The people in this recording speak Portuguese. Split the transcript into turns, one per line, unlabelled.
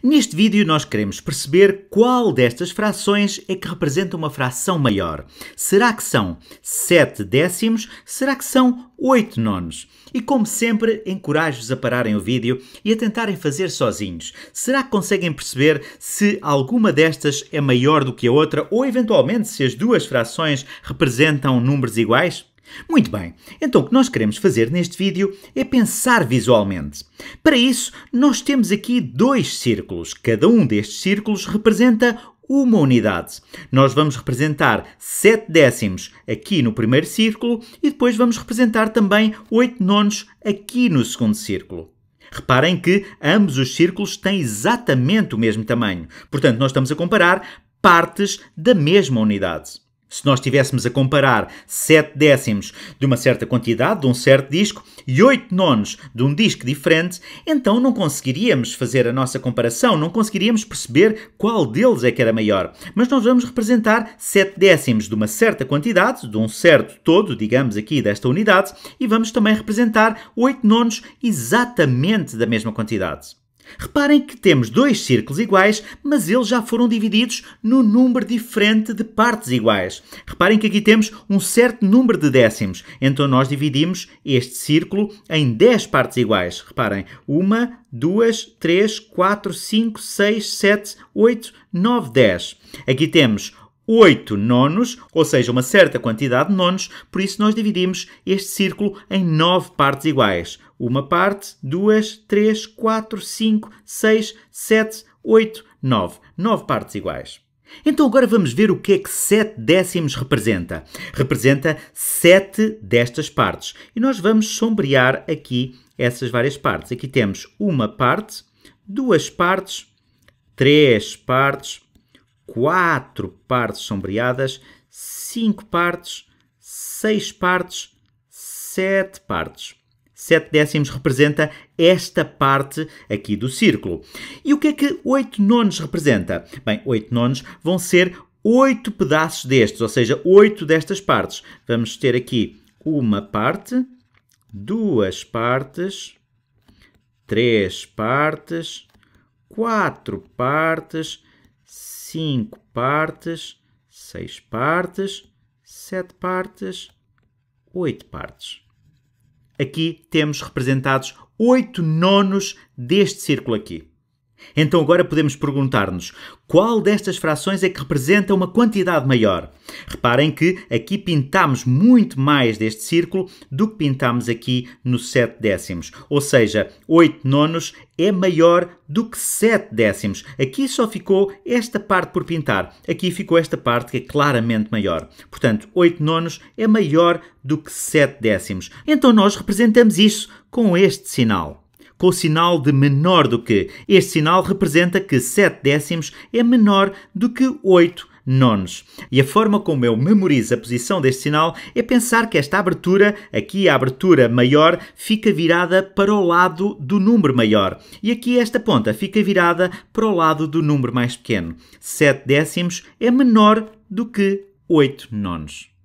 Neste vídeo nós queremos perceber qual destas frações é que representa uma fração maior. Será que são 7 décimos? Será que são 8 nonos? E como sempre, encorajo-vos a pararem o vídeo e a tentarem fazer sozinhos. Será que conseguem perceber se alguma destas é maior do que a outra ou eventualmente se as duas frações representam números iguais? Muito bem, então o que nós queremos fazer neste vídeo é pensar visualmente. Para isso, nós temos aqui dois círculos. Cada um destes círculos representa uma unidade. Nós vamos representar 7 décimos aqui no primeiro círculo e depois vamos representar também 8 nonos aqui no segundo círculo. Reparem que ambos os círculos têm exatamente o mesmo tamanho. Portanto, nós estamos a comparar partes da mesma unidade. Se nós estivéssemos a comparar 7 décimos de uma certa quantidade, de um certo disco, e 8 nonos de um disco diferente, então não conseguiríamos fazer a nossa comparação, não conseguiríamos perceber qual deles é que era maior. Mas nós vamos representar 7 décimos de uma certa quantidade, de um certo todo, digamos aqui, desta unidade, e vamos também representar 8 nonos exatamente da mesma quantidade. Reparem que temos dois círculos iguais, mas eles já foram divididos no número diferente de partes iguais. Reparem que aqui temos um certo número de décimos, então nós dividimos este círculo em 10 partes iguais. Reparem, uma, duas, três, quatro, cinco, seis, sete, oito, nove, dez. Aqui temos 8 nonos, ou seja, uma certa quantidade de nonos, por isso nós dividimos este círculo em 9 partes iguais. Uma parte, duas, três, quatro, cinco, seis, sete, oito, nove. Nove partes iguais. Então agora vamos ver o que é que sete décimos representa. Representa sete destas partes. E nós vamos sombrear aqui essas várias partes. Aqui temos uma parte, duas partes, três partes, quatro partes sombreadas, cinco partes, seis partes, sete partes. 7 décimos representa esta parte aqui do círculo. E o que é que 8 nonos representa? Bem, 8 nonos vão ser 8 pedaços destes, ou seja, 8 destas partes. Vamos ter aqui uma parte, duas partes, três partes, quatro partes, cinco partes, seis partes, sete partes, oito partes. Aqui temos representados 8 nonos deste círculo aqui. Então agora podemos perguntar-nos qual destas frações é que representa uma quantidade maior. Reparem que aqui pintamos muito mais deste círculo do que pintamos aqui no 7 décimos. Ou seja, 8 nonos é maior do que 7 décimos. Aqui só ficou esta parte por pintar. Aqui ficou esta parte que é claramente maior. Portanto, 8 nonos é maior do que 7 décimos. Então nós representamos isso com este sinal com o sinal de menor do que. Este sinal representa que 7 décimos é menor do que 8 nonos. E a forma como eu memorizo a posição deste sinal é pensar que esta abertura, aqui a abertura maior, fica virada para o lado do número maior. E aqui esta ponta fica virada para o lado do número mais pequeno. 7 décimos é menor do que 8 nonos.